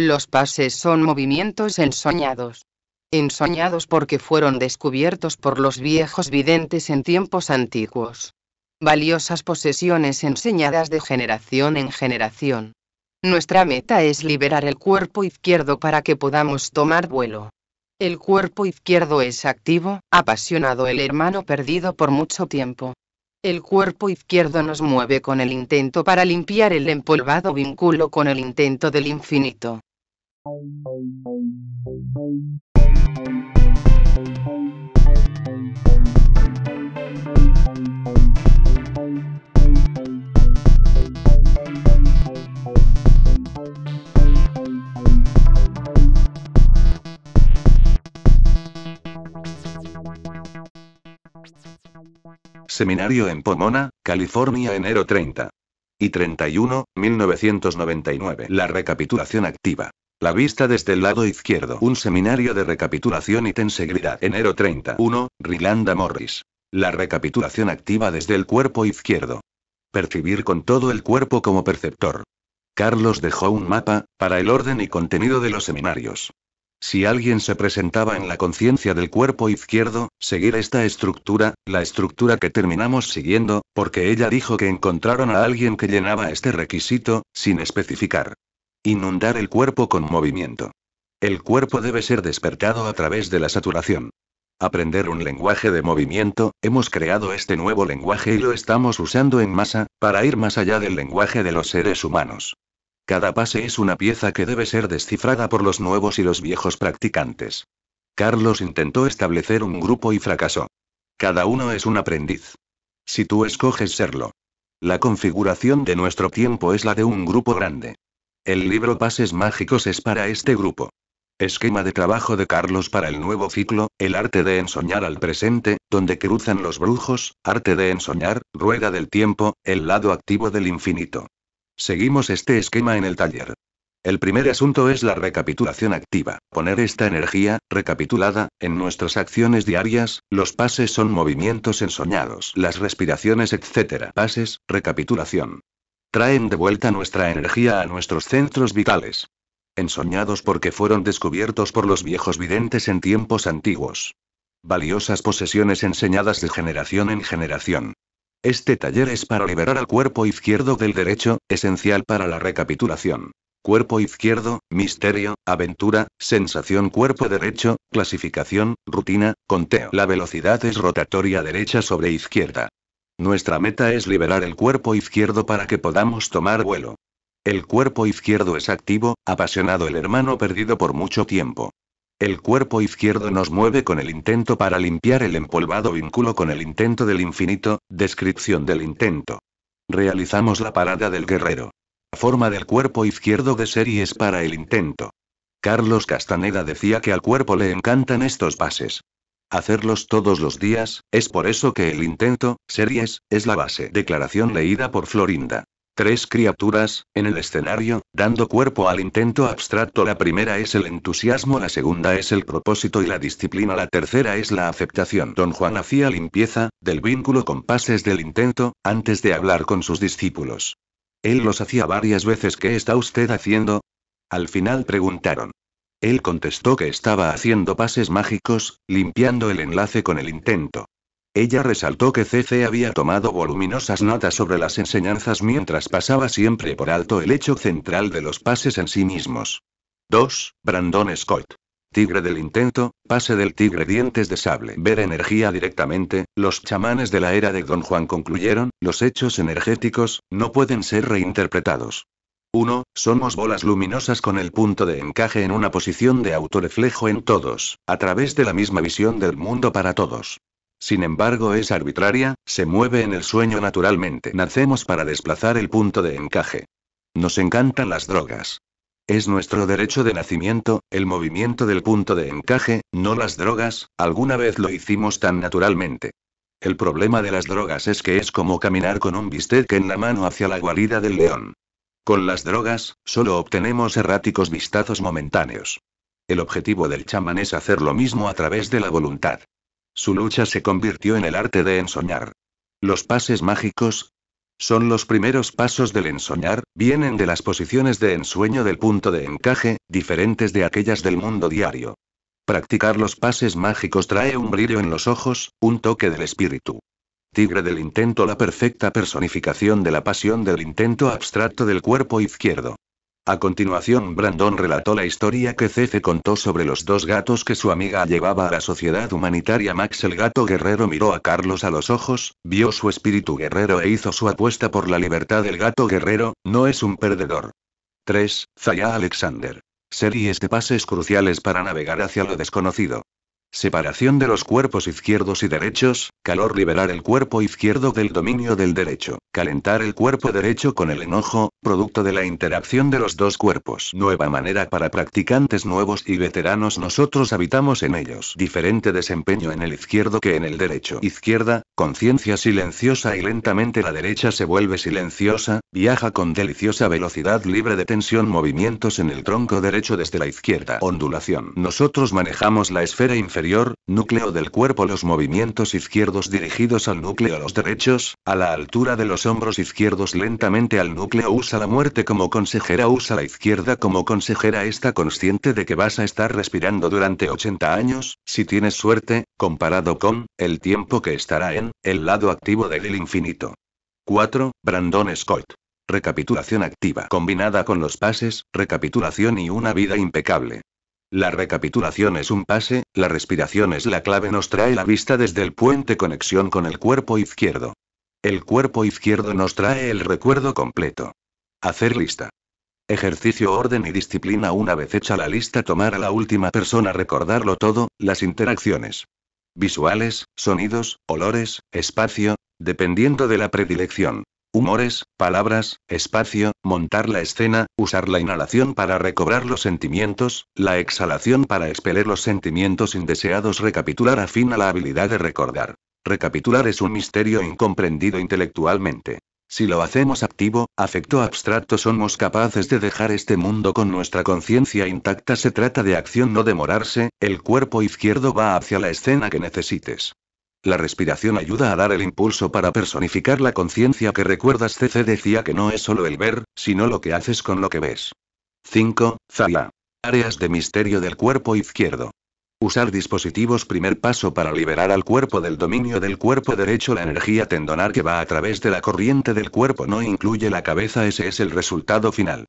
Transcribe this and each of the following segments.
Los pases son movimientos ensoñados. Ensoñados porque fueron descubiertos por los viejos videntes en tiempos antiguos. Valiosas posesiones enseñadas de generación en generación. Nuestra meta es liberar el cuerpo izquierdo para que podamos tomar vuelo. El cuerpo izquierdo es activo, apasionado el hermano perdido por mucho tiempo. El cuerpo izquierdo nos mueve con el intento para limpiar el empolvado vínculo con el intento del infinito. Seminario en Pomona, California, enero 30 y 31, 1999. La recapitulación activa. La vista desde el lado izquierdo. Un seminario de recapitulación y tensegridad Enero 31, Rilanda Morris. La recapitulación activa desde el cuerpo izquierdo. Percibir con todo el cuerpo como perceptor. Carlos dejó un mapa, para el orden y contenido de los seminarios. Si alguien se presentaba en la conciencia del cuerpo izquierdo, seguir esta estructura, la estructura que terminamos siguiendo, porque ella dijo que encontraron a alguien que llenaba este requisito, sin especificar. Inundar el cuerpo con movimiento. El cuerpo debe ser despertado a través de la saturación. Aprender un lenguaje de movimiento, hemos creado este nuevo lenguaje y lo estamos usando en masa, para ir más allá del lenguaje de los seres humanos. Cada pase es una pieza que debe ser descifrada por los nuevos y los viejos practicantes. Carlos intentó establecer un grupo y fracasó. Cada uno es un aprendiz. Si tú escoges serlo. La configuración de nuestro tiempo es la de un grupo grande. El libro Pases Mágicos es para este grupo. Esquema de trabajo de Carlos para el nuevo ciclo, El arte de ensoñar al presente, donde cruzan los brujos, arte de ensoñar, rueda del tiempo, el lado activo del infinito. Seguimos este esquema en el taller. El primer asunto es la recapitulación activa, poner esta energía, recapitulada, en nuestras acciones diarias, los pases son movimientos ensoñados, las respiraciones, etc. Pases, recapitulación. Traen de vuelta nuestra energía a nuestros centros vitales. Ensoñados porque fueron descubiertos por los viejos videntes en tiempos antiguos. Valiosas posesiones enseñadas de generación en generación. Este taller es para liberar al cuerpo izquierdo del derecho, esencial para la recapitulación. Cuerpo izquierdo, misterio, aventura, sensación cuerpo derecho, clasificación, rutina, conteo. La velocidad es rotatoria derecha sobre izquierda. Nuestra meta es liberar el cuerpo izquierdo para que podamos tomar vuelo. El cuerpo izquierdo es activo, apasionado el hermano perdido por mucho tiempo. El cuerpo izquierdo nos mueve con el intento para limpiar el empolvado vínculo con el intento del infinito, descripción del intento. Realizamos la parada del guerrero. Forma del cuerpo izquierdo de es para el intento. Carlos Castaneda decía que al cuerpo le encantan estos pases. Hacerlos todos los días, es por eso que el intento, series, es la base. Declaración leída por Florinda. Tres criaturas, en el escenario, dando cuerpo al intento abstracto. La primera es el entusiasmo, la segunda es el propósito y la disciplina, la tercera es la aceptación. Don Juan hacía limpieza, del vínculo con pases del intento, antes de hablar con sus discípulos. Él los hacía varias veces. ¿Qué está usted haciendo? Al final preguntaron. Él contestó que estaba haciendo pases mágicos, limpiando el enlace con el intento. Ella resaltó que CC había tomado voluminosas notas sobre las enseñanzas mientras pasaba siempre por alto el hecho central de los pases en sí mismos. 2. Brandon Scott. Tigre del intento, pase del tigre dientes de sable. Ver energía directamente, los chamanes de la era de Don Juan concluyeron, los hechos energéticos, no pueden ser reinterpretados. 1. Somos bolas luminosas con el punto de encaje en una posición de autoreflejo en todos, a través de la misma visión del mundo para todos. Sin embargo, es arbitraria, se mueve en el sueño naturalmente. Nacemos para desplazar el punto de encaje. Nos encantan las drogas. Es nuestro derecho de nacimiento, el movimiento del punto de encaje, no las drogas, alguna vez lo hicimos tan naturalmente. El problema de las drogas es que es como caminar con un bistec en la mano hacia la guarida del león. Con las drogas, solo obtenemos erráticos vistazos momentáneos. El objetivo del chamán es hacer lo mismo a través de la voluntad. Su lucha se convirtió en el arte de ensoñar. Los pases mágicos, son los primeros pasos del ensoñar, vienen de las posiciones de ensueño del punto de encaje, diferentes de aquellas del mundo diario. Practicar los pases mágicos trae un brillo en los ojos, un toque del espíritu. Tigre del intento, la perfecta personificación de la pasión del intento abstracto del cuerpo izquierdo. A continuación, Brandon relató la historia que Cefe contó sobre los dos gatos que su amiga llevaba a la sociedad humanitaria. Max el gato guerrero miró a Carlos a los ojos, vio su espíritu guerrero e hizo su apuesta por la libertad. del gato guerrero, no es un perdedor. 3. Zaya Alexander. Series de pases cruciales para navegar hacia lo desconocido. Separación de los cuerpos izquierdos y derechos, calor liberar el cuerpo izquierdo del dominio del derecho, calentar el cuerpo derecho con el enojo, producto de la interacción de los dos cuerpos. Nueva manera para practicantes nuevos y veteranos nosotros habitamos en ellos. Diferente desempeño en el izquierdo que en el derecho. Izquierda, conciencia silenciosa y lentamente la derecha se vuelve silenciosa, viaja con deliciosa velocidad libre de tensión movimientos en el tronco derecho desde la izquierda. Ondulación. Nosotros manejamos la esfera inferior núcleo del cuerpo los movimientos izquierdos dirigidos al núcleo los derechos, a la altura de los hombros izquierdos lentamente al núcleo usa la muerte como consejera usa la izquierda como consejera está consciente de que vas a estar respirando durante 80 años, si tienes suerte, comparado con, el tiempo que estará en, el lado activo del infinito. 4. Brandon Scott. Recapitulación activa combinada con los pases, recapitulación y una vida impecable. La recapitulación es un pase, la respiración es la clave nos trae la vista desde el puente conexión con el cuerpo izquierdo. El cuerpo izquierdo nos trae el recuerdo completo. Hacer lista. Ejercicio, orden y disciplina. Una vez hecha la lista, tomar a la última persona, recordarlo todo, las interacciones. Visuales, sonidos, olores, espacio, dependiendo de la predilección humores, palabras, espacio, montar la escena, usar la inhalación para recobrar los sentimientos, la exhalación para expeler los sentimientos indeseados, recapitular afina la habilidad de recordar. Recapitular es un misterio incomprendido intelectualmente. Si lo hacemos activo, afecto abstracto, somos capaces de dejar este mundo con nuestra conciencia intacta. Se trata de acción, no demorarse, el cuerpo izquierdo va hacia la escena que necesites. La respiración ayuda a dar el impulso para personificar la conciencia que recuerdas. CC decía que no es solo el ver, sino lo que haces con lo que ves. 5. Zala. Áreas de misterio del cuerpo izquierdo. Usar dispositivos primer paso para liberar al cuerpo del dominio del cuerpo derecho. La energía tendonar que va a través de la corriente del cuerpo no incluye la cabeza. Ese es el resultado final.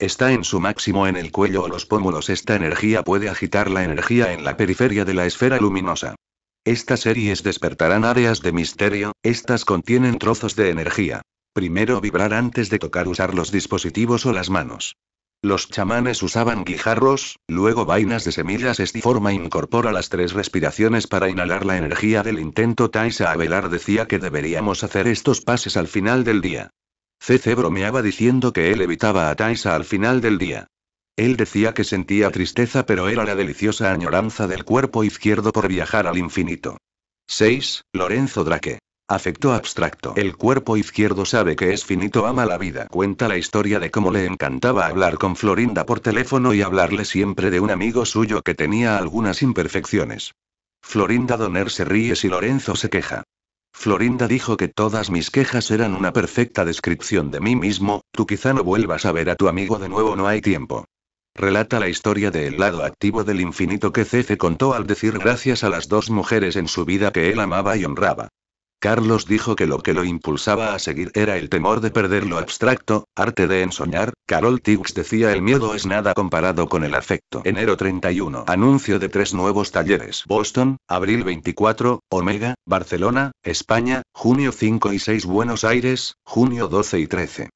Está en su máximo en el cuello o los pómulos. Esta energía puede agitar la energía en la periferia de la esfera luminosa. Estas series despertarán áreas de misterio, estas contienen trozos de energía. Primero vibrar antes de tocar usar los dispositivos o las manos. Los chamanes usaban guijarros, luego vainas de semillas. Esta forma incorpora las tres respiraciones para inhalar la energía del intento. Taisa Avelar decía que deberíamos hacer estos pases al final del día. CC bromeaba diciendo que él evitaba a Taisa al final del día. Él decía que sentía tristeza, pero era la deliciosa añoranza del cuerpo izquierdo por viajar al infinito. 6. Lorenzo Drake. Afecto abstracto. El cuerpo izquierdo sabe que es finito, ama la vida. Cuenta la historia de cómo le encantaba hablar con Florinda por teléfono y hablarle siempre de un amigo suyo que tenía algunas imperfecciones. Florinda Doner se ríe si Lorenzo se queja. Florinda dijo que todas mis quejas eran una perfecta descripción de mí mismo, tú quizá no vuelvas a ver a tu amigo de nuevo, no hay tiempo relata la historia del lado activo del infinito que Cefe contó al decir gracias a las dos mujeres en su vida que él amaba y honraba. Carlos dijo que lo que lo impulsaba a seguir era el temor de perder lo abstracto, arte de ensoñar. Carol Tix decía el miedo es nada comparado con el afecto. Enero 31. Anuncio de tres nuevos talleres. Boston, abril 24, Omega, Barcelona, España, junio 5 y 6 Buenos Aires, junio 12 y 13.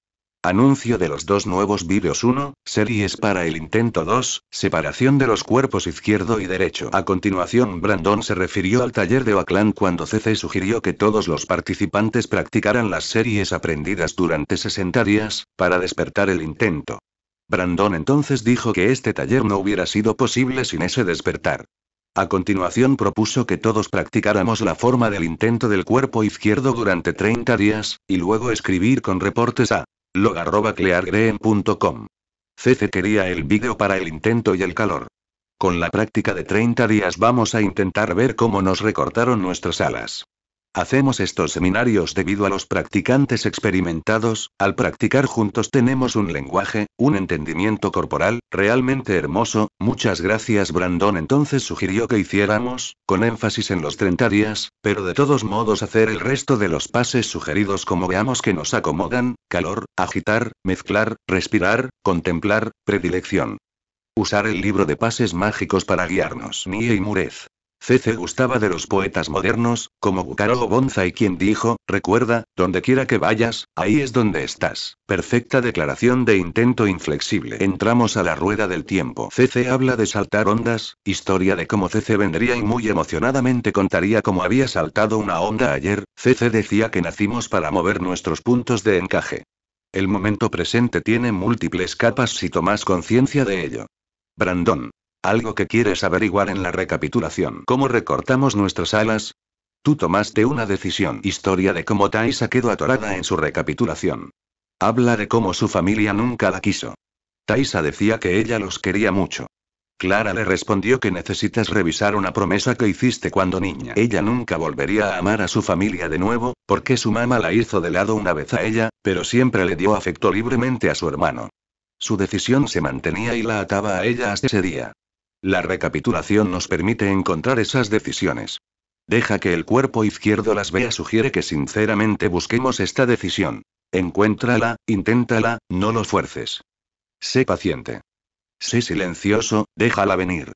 Anuncio de los dos nuevos vídeos 1, series para el intento 2, separación de los cuerpos izquierdo y derecho. A continuación, Brandon se refirió al taller de Oakland cuando CC sugirió que todos los participantes practicaran las series aprendidas durante 60 días, para despertar el intento. Brandon entonces dijo que este taller no hubiera sido posible sin ese despertar. A continuación propuso que todos practicáramos la forma del intento del cuerpo izquierdo durante 30 días, y luego escribir con reportes a log.cleargreen.com. CC quería el vídeo para el intento y el calor. Con la práctica de 30 días vamos a intentar ver cómo nos recortaron nuestras alas. Hacemos estos seminarios debido a los practicantes experimentados, al practicar juntos tenemos un lenguaje, un entendimiento corporal, realmente hermoso, muchas gracias Brandon entonces sugirió que hiciéramos, con énfasis en los 30 días, pero de todos modos hacer el resto de los pases sugeridos como veamos que nos acomodan, calor, agitar, mezclar, respirar, contemplar, predilección. Usar el libro de pases mágicos para guiarnos. Mie y Murez. C.C. gustaba de los poetas modernos, como Bucaro y quien dijo, recuerda, donde quiera que vayas, ahí es donde estás. Perfecta declaración de intento inflexible. Entramos a la rueda del tiempo. C.C. habla de saltar ondas, historia de cómo C.C. vendría y muy emocionadamente contaría cómo había saltado una onda ayer. C.C. decía que nacimos para mover nuestros puntos de encaje. El momento presente tiene múltiples capas si tomas conciencia de ello. Brandon. Algo que quieres averiguar en la recapitulación. ¿Cómo recortamos nuestras alas? Tú tomaste una decisión. Historia de cómo Taisa quedó atorada en su recapitulación. Habla de cómo su familia nunca la quiso. Taisa decía que ella los quería mucho. Clara le respondió que necesitas revisar una promesa que hiciste cuando niña. Ella nunca volvería a amar a su familia de nuevo, porque su mamá la hizo de lado una vez a ella, pero siempre le dio afecto libremente a su hermano. Su decisión se mantenía y la ataba a ella hasta ese día. La recapitulación nos permite encontrar esas decisiones. Deja que el cuerpo izquierdo las vea sugiere que sinceramente busquemos esta decisión. Encuéntrala, inténtala, no lo fuerces. Sé paciente. Sé silencioso, déjala venir.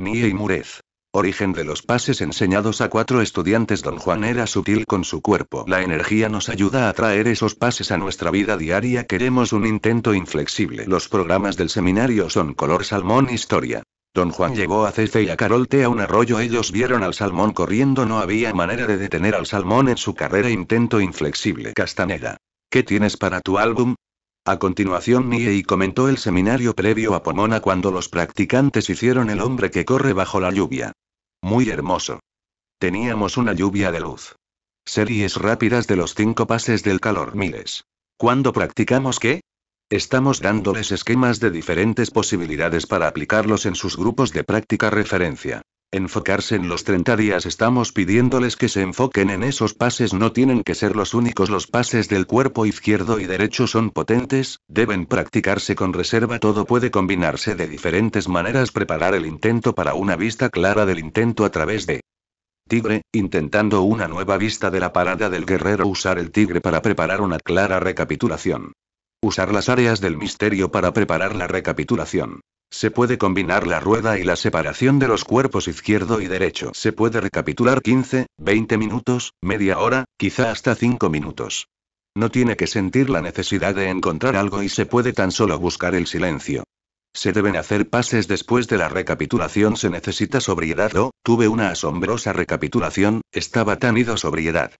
Nie y murez. Origen de los pases enseñados a cuatro estudiantes. Don Juan era sutil con su cuerpo. La energía nos ayuda a traer esos pases a nuestra vida diaria. Queremos un intento inflexible. Los programas del seminario son color salmón historia. Don Juan llegó a Cefe y a Carolte a un arroyo. Ellos vieron al salmón corriendo. No había manera de detener al salmón en su carrera. Intento inflexible. Castaneda. ¿Qué tienes para tu álbum? A continuación Niei comentó el seminario previo a Pomona cuando los practicantes hicieron el hombre que corre bajo la lluvia. Muy hermoso. Teníamos una lluvia de luz. Series rápidas de los cinco pases del calor miles. ¿Cuándo practicamos qué? Estamos dándoles esquemas de diferentes posibilidades para aplicarlos en sus grupos de práctica referencia. Enfocarse en los 30 días estamos pidiéndoles que se enfoquen en esos pases no tienen que ser los únicos los pases del cuerpo izquierdo y derecho son potentes, deben practicarse con reserva todo puede combinarse de diferentes maneras preparar el intento para una vista clara del intento a través de tigre, intentando una nueva vista de la parada del guerrero usar el tigre para preparar una clara recapitulación. Usar las áreas del misterio para preparar la recapitulación. Se puede combinar la rueda y la separación de los cuerpos izquierdo y derecho. Se puede recapitular 15, 20 minutos, media hora, quizá hasta 5 minutos. No tiene que sentir la necesidad de encontrar algo y se puede tan solo buscar el silencio. Se deben hacer pases después de la recapitulación. Se necesita sobriedad. Oh, tuve una asombrosa recapitulación, estaba tan ido sobriedad.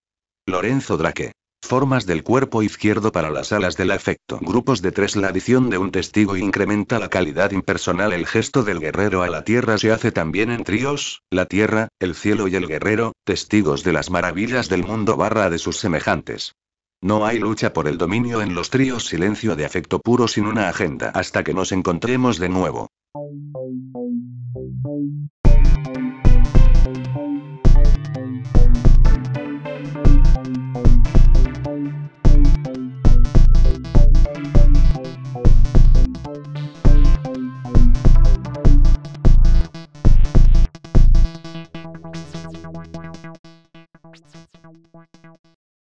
Lorenzo Drake formas del cuerpo izquierdo para las alas del afecto. Grupos de tres. La adición de un testigo incrementa la calidad impersonal. El gesto del guerrero a la tierra se hace también en tríos, la tierra, el cielo y el guerrero, testigos de las maravillas del mundo barra de sus semejantes. No hay lucha por el dominio en los tríos silencio de afecto puro sin una agenda hasta que nos encontremos de nuevo.